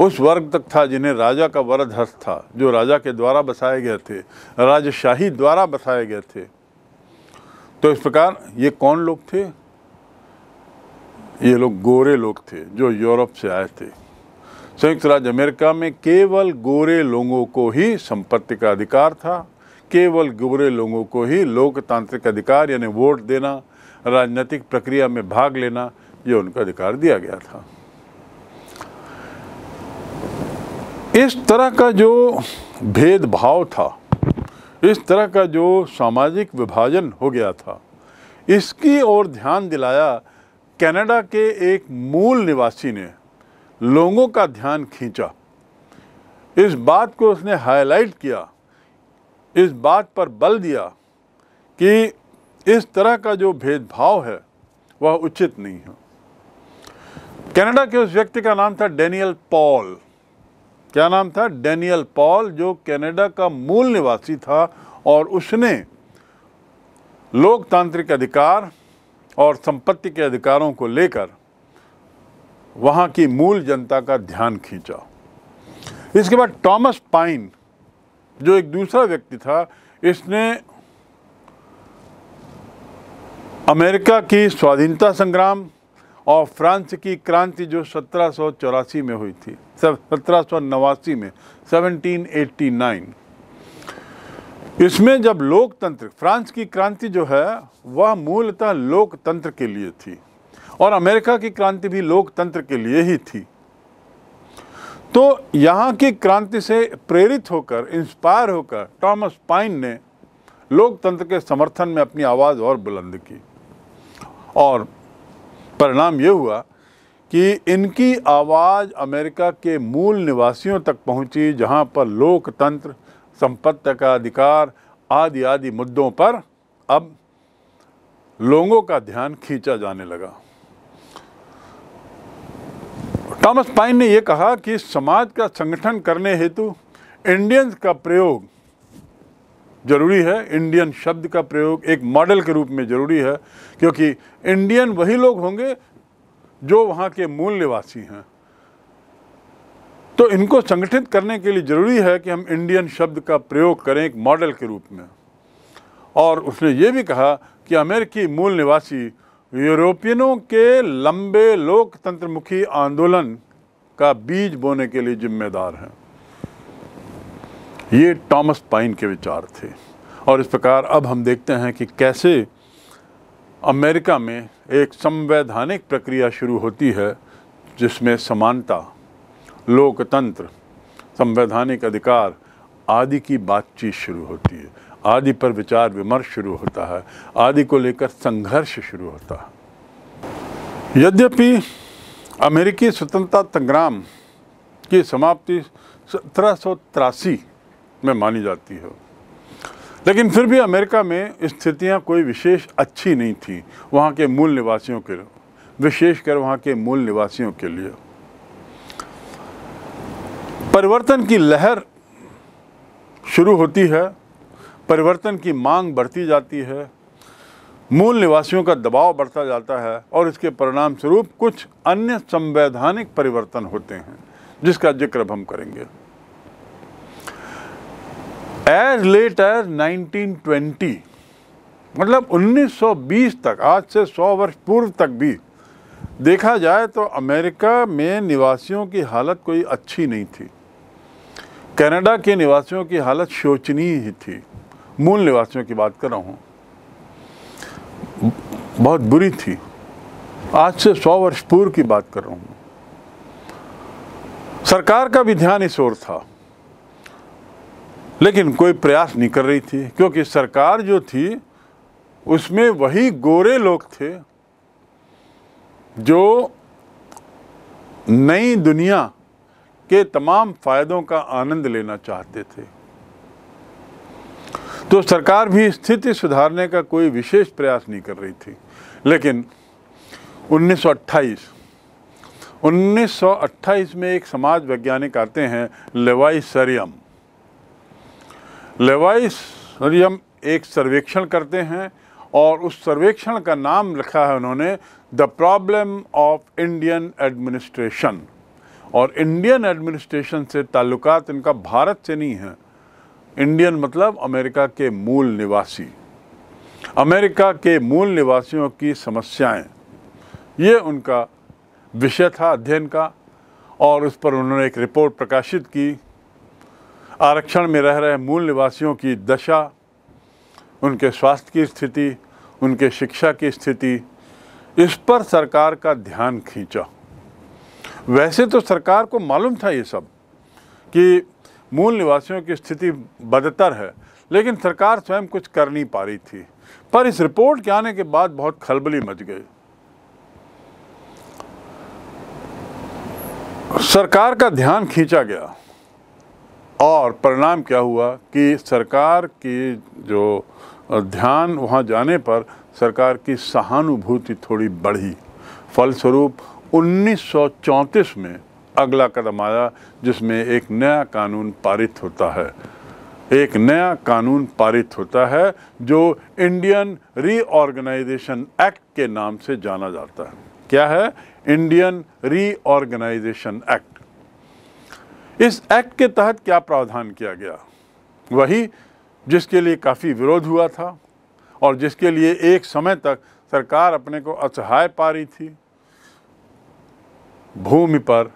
उस वर्ग तक था जिन्हें राजा का वरद हस्त था जो राजा के द्वारा बसाए गए थे राजशाही द्वारा बसाए गए थे तो इस प्रकार ये कौन लोग थे ये लोग गोरे लोग थे जो यूरोप से आए थे संयुक्त राज्य अमेरिका में केवल गोरे लोगों को ही संपत्ति का अधिकार था केवल गोरे लोगों को ही लोकतांत्रिक अधिकार यानी वोट देना राजनीतिक प्रक्रिया में भाग लेना ये उनका अधिकार दिया गया था इस तरह का जो भेदभाव था इस तरह का जो सामाजिक विभाजन हो गया था इसकी ओर ध्यान दिलाया कनाडा के एक मूल निवासी ने लोगों का ध्यान खींचा इस बात को उसने हाईलाइट किया इस बात पर बल दिया कि इस तरह का जो भेदभाव है वह उचित नहीं है कनाडा के उस व्यक्ति का नाम था डेनियल पॉल क्या नाम था डेनियल पॉल जो कनाडा का मूल निवासी था और उसने लोकतांत्रिक अधिकार और संपत्ति के अधिकारों को लेकर वहाँ की मूल जनता का ध्यान खींचा इसके बाद टॉमस पाइन जो एक दूसरा व्यक्ति था इसने अमेरिका की स्वाधीनता संग्राम और फ्रांस की क्रांति जो सत्रह में हुई थी सत्रह में 1789 इसमें जब लोकतंत्र फ्रांस की क्रांति जो है वह मूलतः लोकतंत्र के लिए थी और अमेरिका की क्रांति भी लोकतंत्र के लिए ही थी तो यहाँ की क्रांति से प्रेरित होकर इंस्पायर होकर टॉमस पाइन ने लोकतंत्र के समर्थन में अपनी आवाज़ और बुलंद की और परिणाम ये हुआ कि इनकी आवाज़ अमेरिका के मूल निवासियों तक पहुंची जहां पर लोकतंत्र संपत्ति का अधिकार आदि आदि मुद्दों पर अब लोगों का ध्यान खींचा जाने लगा टॉमस पाइन ने यह कहा कि समाज का संगठन करने हेतु इंडियंस का प्रयोग ज़रूरी है इंडियन शब्द का प्रयोग एक मॉडल के रूप में ज़रूरी है क्योंकि इंडियन वही लोग होंगे जो वहाँ के मूल निवासी हैं तो इनको संगठित करने के लिए ज़रूरी है कि हम इंडियन शब्द का प्रयोग करें एक मॉडल के रूप में और उसने ये भी कहा कि अमेरिकी मूल निवासी यूरोपियनों के लंबे लोकतंत्रमुखी आंदोलन का बीज बोने के लिए जिम्मेदार हैं ये टॉमस पाइन के विचार थे और इस प्रकार अब हम देखते हैं कि कैसे अमेरिका में एक संवैधानिक प्रक्रिया शुरू होती है जिसमें समानता लोकतंत्र संवैधानिक अधिकार आदि की बातचीत शुरू होती है आदि पर विचार विमर्श शुरू होता है आदि को लेकर संघर्ष शुरू होता है यद्यपि अमेरिकी स्वतंत्रता संग्राम की समाप्ति सत्रह में मानी जाती है लेकिन फिर भी अमेरिका में स्थितियां कोई विशेष अच्छी नहीं थी वहाँ के मूल निवासियों के विशेषकर वहाँ के मूल निवासियों के लिए परिवर्तन की लहर शुरू होती है परिवर्तन की मांग बढ़ती जाती है मूल निवासियों का दबाव बढ़ता जाता है और इसके परिणाम स्वरूप कुछ अन्य संवैधानिक परिवर्तन होते हैं जिसका जिक्र हम करेंगे एज लेट एज 1920 मतलब 1920 तक आज से 100 वर्ष पूर्व तक भी देखा जाए तो अमेरिका में निवासियों की हालत कोई अच्छी नहीं थी कनाडा के निवासियों की हालत शोचनीय ही थी मूल निवासियों की बात कर रहा हूँ बहुत बुरी थी आज से 100 वर्ष पूर्व की बात कर रहा हूँ सरकार का भी ध्यान इस ओर था लेकिन कोई प्रयास नहीं कर रही थी क्योंकि सरकार जो थी उसमें वही गोरे लोग थे जो नई दुनिया के तमाम फायदों का आनंद लेना चाहते थे तो सरकार भी स्थिति सुधारने का कोई विशेष प्रयास नहीं कर रही थी लेकिन 1928 1928 में एक समाज वैज्ञानिक आते हैं लेवाई सरियम लेवाइस मरियम एक सर्वेक्षण करते हैं और उस सर्वेक्षण का नाम लिखा है उन्होंने the problem of Indian administration और इंडियन एडमिनिस्ट्रेशन से ताल्लुकात इनका भारत से नहीं है इंडियन मतलब अमेरिका के मूल निवासी अमेरिका के मूल निवासियों की समस्याएं ये उनका विषय था अध्ययन का और उस पर उन्होंने एक रिपोर्ट प्रकाशित की आरक्षण में रह रहे मूल निवासियों की दशा उनके स्वास्थ्य की स्थिति उनके शिक्षा की स्थिति इस पर सरकार का ध्यान खींचा वैसे तो सरकार को मालूम था ये सब कि मूल निवासियों की स्थिति बदतर है लेकिन सरकार स्वयं कुछ कर नहीं पा रही थी पर इस रिपोर्ट के आने के बाद बहुत खलबली मच गई सरकार का ध्यान खींचा गया और परिणाम क्या हुआ कि सरकार की जो ध्यान वहाँ जाने पर सरकार की सहानुभूति थोड़ी बढ़ी फलस्वरूप 1934 में अगला कदम आया जिसमें एक नया कानून पारित होता है एक नया कानून पारित होता है जो इंडियन रीऑर्गेनाइजेशन एक्ट के नाम से जाना जाता है क्या है इंडियन रीऑर्गेनाइजेशन एक्ट इस एक्ट के तहत क्या प्रावधान किया गया वही जिसके लिए काफ़ी विरोध हुआ था और जिसके लिए एक समय तक सरकार अपने को असहाय पा रही थी भूमि पर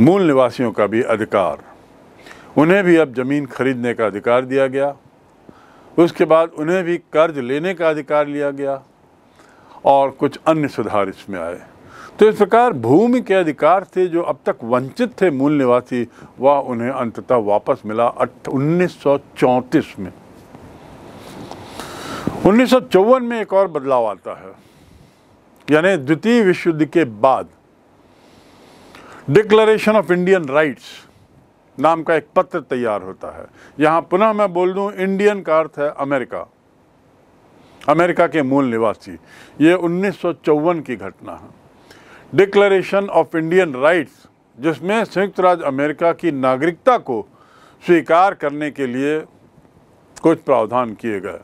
मूल निवासियों का भी अधिकार उन्हें भी अब ज़मीन खरीदने का अधिकार दिया गया उसके बाद उन्हें भी कर्ज लेने का अधिकार लिया गया और कुछ अन्य सुधार इसमें आए तो इस प्रकार भूमि के अधिकार से जो अब तक वंचित थे मूल निवासी वह उन्हें अंततः वापस मिला उन्नीस में उन्नीस में एक और बदलाव आता है यानी द्वितीय विश्व युद्ध के बाद डिक्लेरेशन ऑफ इंडियन राइट्स नाम का एक पत्र तैयार होता है यहां पुनः मैं बोल दू इंडियन का अर्थ है अमेरिका अमेरिका के मूल निवासी ये उन्नीस की घटना है डिक्लेरेशन ऑफ इंडियन राइट्स जिसमें संयुक्त राज्य अमेरिका की नागरिकता को स्वीकार करने के लिए कुछ प्रावधान किए गए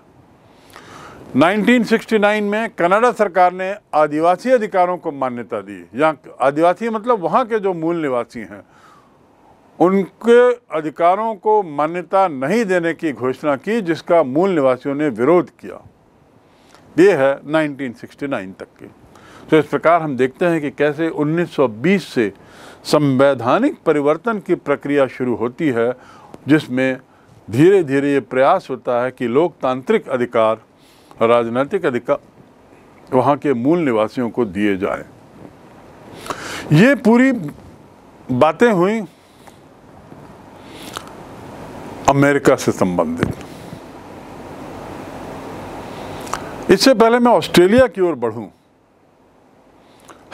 1969 में कनाडा सरकार ने आदिवासी अधिकारों को मान्यता दी यहाँ आदिवासी मतलब वहाँ के जो मूल निवासी हैं उनके अधिकारों को मान्यता नहीं देने की घोषणा की जिसका मूल निवासियों ने विरोध किया ये है 1969 तक की तो इस प्रकार हम देखते हैं कि कैसे 1920 से संवैधानिक परिवर्तन की प्रक्रिया शुरू होती है जिसमें धीरे धीरे ये प्रयास होता है कि लोकतांत्रिक अधिकार राजनीतिक अधिकार वहाँ के मूल निवासियों को दिए जाए ये पूरी बातें हुई अमेरिका से संबंधित इससे पहले मैं ऑस्ट्रेलिया की ओर बढ़ूं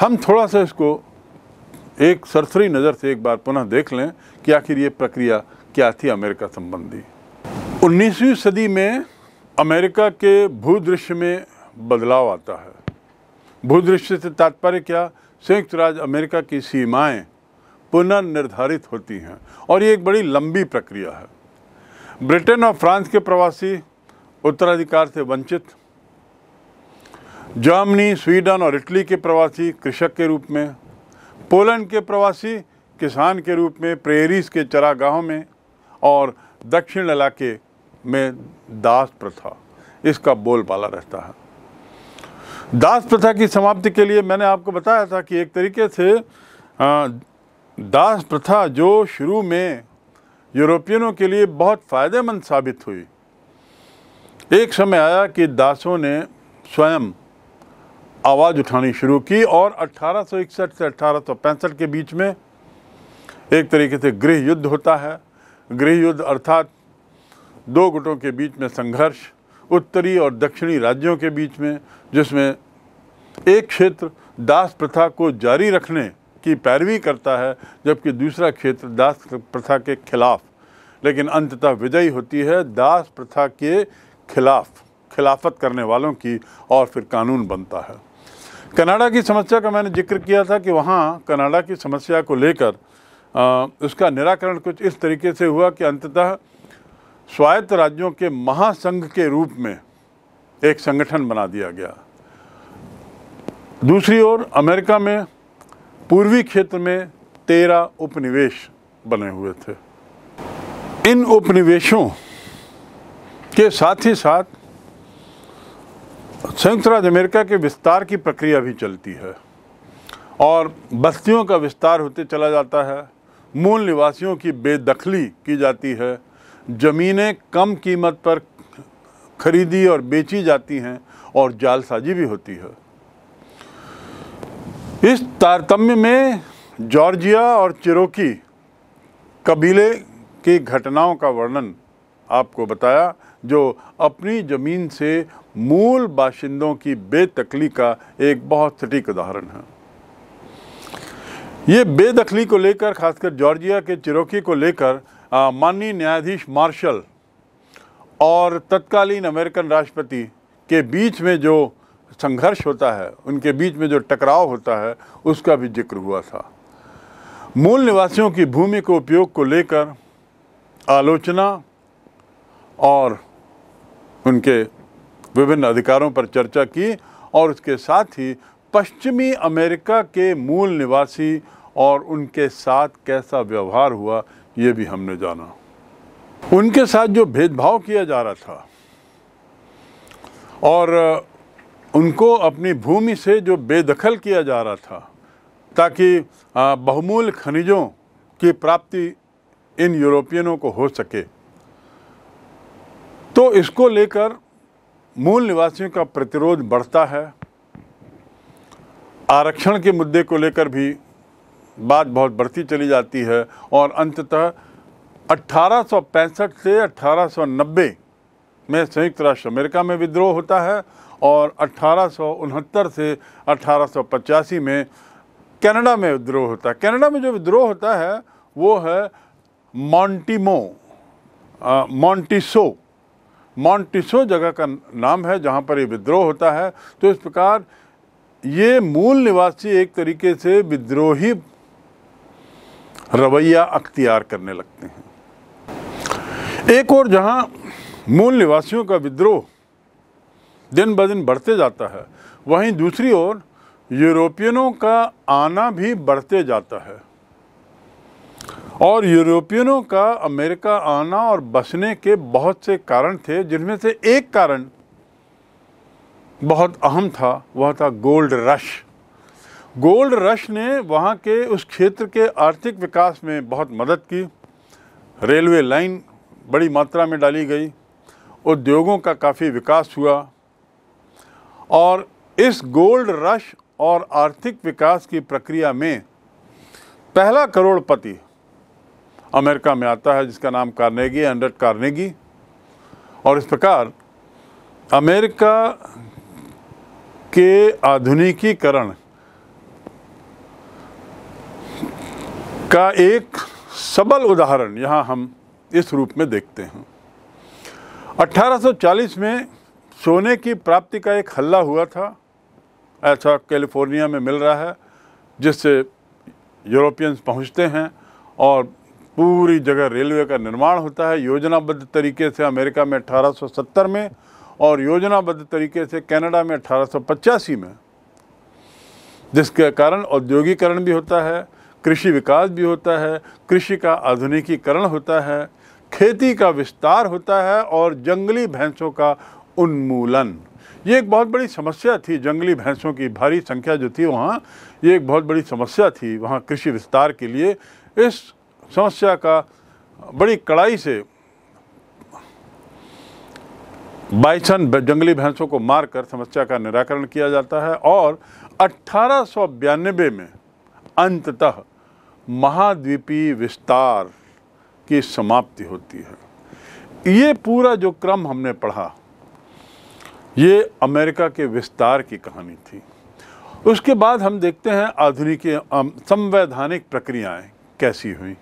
हम थोड़ा सा इसको एक सरसरी नज़र से एक बार पुनः देख लें कि आखिर ये प्रक्रिया क्या थी अमेरिका संबंधी 19वीं सदी में अमेरिका के भूदृश्य में बदलाव आता है भूदृश्य से तात्पर्य क्या संयुक्त राज्य अमेरिका की सीमाएं पुनर्निर्धारित होती हैं और ये एक बड़ी लंबी प्रक्रिया है ब्रिटेन और फ्रांस के प्रवासी उत्तराधिकार से वंचित जर्मनी स्वीडन और इटली के प्रवासी कृषक के रूप में पोलैंड के प्रवासी किसान के रूप में प्रेरिस के चरागाहों में और दक्षिण इलाके में दास प्रथा इसका बोलबाला रहता है दास प्रथा की समाप्ति के लिए मैंने आपको बताया था कि एक तरीके से दास प्रथा जो शुरू में यूरोपियनों के लिए बहुत फ़ायदेमंद साबित हुई एक समय आया कि दासों ने स्वयं आवाज़ उठानी शुरू की और अट्ठारह से अट्ठारह के बीच में एक तरीके से गृह युद्ध होता है गृह युद्ध अर्थात दो गुटों के बीच में संघर्ष उत्तरी और दक्षिणी राज्यों के बीच में जिसमें एक क्षेत्र दास प्रथा को जारी रखने की पैरवी करता है जबकि दूसरा क्षेत्र दास प्रथा के खिलाफ लेकिन अंततः विजयी होती है दास प्रथा के खिलाफ खिलाफत करने वालों की और फिर कानून बनता है कनाडा की समस्या का मैंने जिक्र किया था कि वहाँ कनाडा की समस्या को लेकर उसका निराकरण कुछ इस तरीके से हुआ कि अंततः स्वायत्त राज्यों के महासंघ के रूप में एक संगठन बना दिया गया दूसरी ओर अमेरिका में पूर्वी क्षेत्र में तेरह उपनिवेश बने हुए थे इन उपनिवेशों के साथ ही साथ संयुक्त राज्य अमेरिका के विस्तार की प्रक्रिया भी चलती है और बस्तियों का विस्तार होते चला जाता है मूल निवासियों की बेदखली की जाती है ज़मीनें कम कीमत पर खरीदी और बेची जाती हैं और जालसाजी भी होती है इस तारतम्य में जॉर्जिया और चिरोकी कबीले की घटनाओं का वर्णन आपको बताया जो अपनी ज़मीन से मूल बाशिंदों की बेतकली का एक बहुत सटीक उदाहरण है ये बेदखली को लेकर खासकर जॉर्जिया के चिरोकी को लेकर माननीय न्यायाधीश मार्शल और तत्कालीन अमेरिकन राष्ट्रपति के बीच में जो संघर्ष होता है उनके बीच में जो टकराव होता है उसका भी जिक्र हुआ था मूल निवासियों की भूमि के उपयोग को लेकर आलोचना और उनके विभिन्न अधिकारों पर चर्चा की और उसके साथ ही पश्चिमी अमेरिका के मूल निवासी और उनके साथ कैसा व्यवहार हुआ ये भी हमने जाना उनके साथ जो भेदभाव किया जा रहा था और उनको अपनी भूमि से जो बेदखल किया जा रहा था ताकि बहुमूल खनिजों की प्राप्ति इन यूरोपियनों को हो सके तो इसको लेकर मूल निवासियों का प्रतिरोध बढ़ता है आरक्षण के मुद्दे को लेकर भी बात बहुत बढ़ती चली जाती है और अंततः 1865 से 1890 में संयुक्त राष्ट्र अमेरिका में विद्रोह होता है और अठारह से अठारह में कनाडा में विद्रोह होता है कनाडा में जो विद्रोह होता है वो है मॉन्टीमो मॉन्टिसो मॉन्टिसो जगह का नाम है जहाँ पर ये विद्रोह होता है तो इस प्रकार ये मूल निवासी एक तरीके से विद्रोही रवैया अख्तियार करने लगते हैं एक और जहाँ मूल निवासियों का विद्रोह दिन ब दिन बढ़ते जाता है वहीं दूसरी ओर यूरोपियनों का आना भी बढ़ते जाता है और यूरोपियनों का अमेरिका आना और बसने के बहुत से कारण थे जिनमें से एक कारण बहुत अहम था वह था गोल्ड रश गोल्ड रश ने वहाँ के उस क्षेत्र के आर्थिक विकास में बहुत मदद की रेलवे लाइन बड़ी मात्रा में डाली गई उद्योगों का काफ़ी विकास हुआ और इस गोल्ड रश और आर्थिक विकास की प्रक्रिया में पहला करोड़पति अमेरिका में आता है जिसका नाम कार्नेगी एंडर्ट कार्नेगी और इस प्रकार अमेरिका के आधुनिकीकरण का एक सबल उदाहरण यहाँ हम इस रूप में देखते हैं 1840 में सोने की प्राप्ति का एक हल्ला हुआ था ऐसा कैलिफोर्निया में मिल रहा है जिससे यूरोपियंस पहुँचते हैं और पूरी जगह रेलवे का निर्माण होता है योजनाबद्ध तरीके से अमेरिका में 1870 में और योजनाबद्ध तरीके से कनाडा में अठारह में जिसके कारण औद्योगिकरण भी होता है कृषि विकास भी होता है कृषि का आधुनिकीकरण होता है खेती का विस्तार होता है और जंगली भैंसों का उन्मूलन ये एक बहुत बड़ी समस्या थी जंगली भैंसों की भारी संख्या जो थी वहाँ ये एक बहुत बड़ी समस्या थी वहाँ कृषि विस्तार के लिए इस समस्या का बड़ी कड़ाई से बाइसन जंगली भैंसों को मारकर समस्या का निराकरण किया जाता है और अट्ठारह में अंततः महाद्वीपीय विस्तार की समाप्ति होती है ये पूरा जो क्रम हमने पढ़ा ये अमेरिका के विस्तार की कहानी थी उसके बाद हम देखते हैं आधुनिक संवैधानिक प्रक्रियाएं कैसी हुई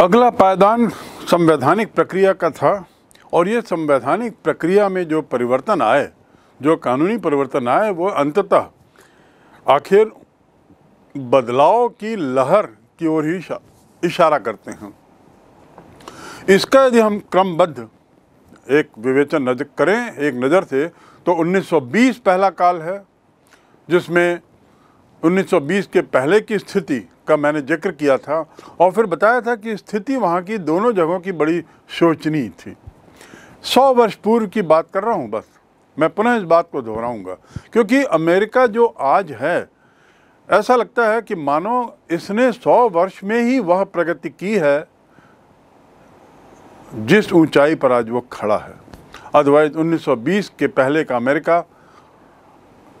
अगला पायदान संवैधानिक प्रक्रिया का था और ये संवैधानिक प्रक्रिया में जो परिवर्तन आए जो कानूनी परिवर्तन आए वो अंततः आखिर बदलाव की लहर की ओर ही इशारा करते हैं इसका यदि हम क्रमबद्ध एक विवेचन नजर करें एक नज़र से तो 1920 पहला काल है जिसमें 1920 के पहले की स्थिति का मैंने जिक्र किया था और फिर बताया था कि स्थिति वहाँ की दोनों जगहों की बड़ी शोचनीय थी सौ वर्ष पूर्व की बात कर रहा हूँ बस मैं पुनः इस बात को दोहराऊंगा क्योंकि अमेरिका जो आज है ऐसा लगता है कि मानो इसने सौ वर्ष में ही वह प्रगति की है जिस ऊंचाई पर आज वो खड़ा है अदरवाइज 1920 के पहले का अमेरिका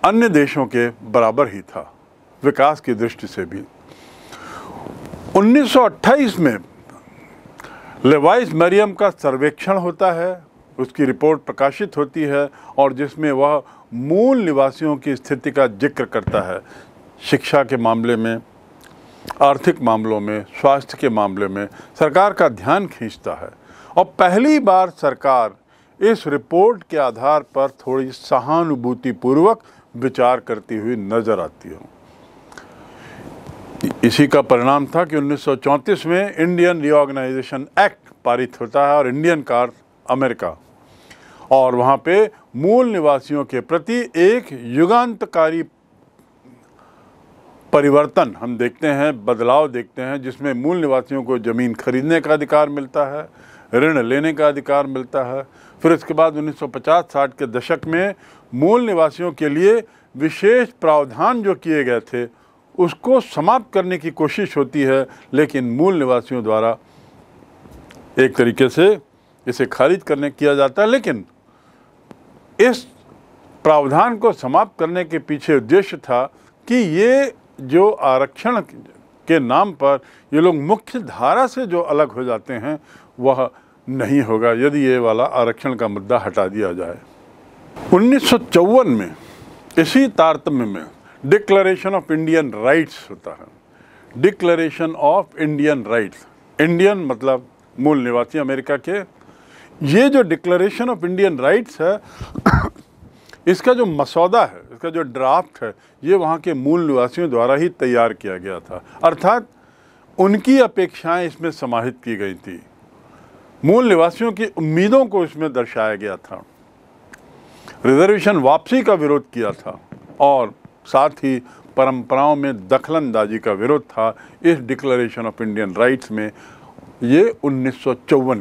अन्य देशों के बराबर ही था विकास की दृष्टि से भी 1928 में लेवाइस मरियम का सर्वेक्षण होता है उसकी रिपोर्ट प्रकाशित होती है और जिसमें वह मूल निवासियों की स्थिति का जिक्र करता है शिक्षा के मामले में आर्थिक मामलों में स्वास्थ्य के मामले में सरकार का ध्यान खींचता है और पहली बार सरकार इस रिपोर्ट के आधार पर थोड़ी सहानुभूतिपूर्वक विचार करती हुई नज़र आती हूँ इसी का परिणाम था कि 1934 में इंडियन रिओर्गनाइजेशन एक्ट पारित होता है और इंडियन कार अमेरिका और वहाँ पे मूल निवासियों के प्रति एक युगांतकारी परिवर्तन हम देखते हैं बदलाव देखते हैं जिसमें मूल निवासियों को ज़मीन खरीदने का अधिकार मिलता है ऋण लेने का अधिकार मिलता है फिर उसके बाद 1950-60 के दशक में मूल निवासियों के लिए विशेष प्रावधान जो किए गए थे उसको समाप्त करने की कोशिश होती है लेकिन मूल निवासियों द्वारा एक तरीके से इसे खारिज करने किया जाता है लेकिन इस प्रावधान को समाप्त करने के पीछे उद्देश्य था कि ये जो आरक्षण के नाम पर ये लोग मुख्य धारा से जो अलग हो जाते हैं वह नहीं होगा यदि ये वाला आरक्षण का मुद्दा हटा दिया जाए उन्नीस में इसी तारतम्य में डिक्लेरेशन ऑफ इंडियन राइट्स होता है declaration of Indian rights Indian मतलब मूल निवासी अमेरिका के ये जो डिक्लेरेशन ऑफ इंडियन राइट्स है इसका जो मसौदा है इसका जो ड्राफ्ट है ये वहाँ के मूल निवासियों द्वारा ही तैयार किया गया था अर्थात उनकी अपेक्षाएं इसमें समाहित की गई थी मूल निवासियों की उम्मीदों को इसमें दर्शाया गया था रिजर्वेशन वापसी का विरोध किया था और साथ ही परंपराओं में दखलंदाजी का विरोध था इस डिक्लेरेशन ऑफ इंडियन राइट्स में ये उन्नीस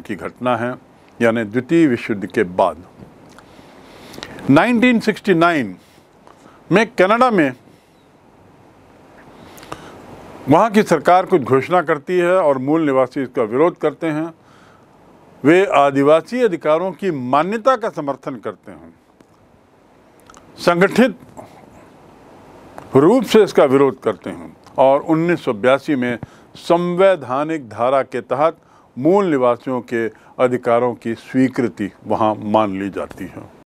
की घटना है यानी द्वितीय विश्व युद्ध के बाद 1969 में कनाडा में वहाँ की सरकार कुछ घोषणा करती है और मूल निवासी इसका विरोध करते हैं वे आदिवासी अधिकारों की मान्यता का समर्थन करते हैं संगठित रूप से इसका विरोध करते हैं और उन्नीस में संवैधानिक धारा के तहत मूल निवासियों के अधिकारों की स्वीकृति वहाँ मान ली जाती है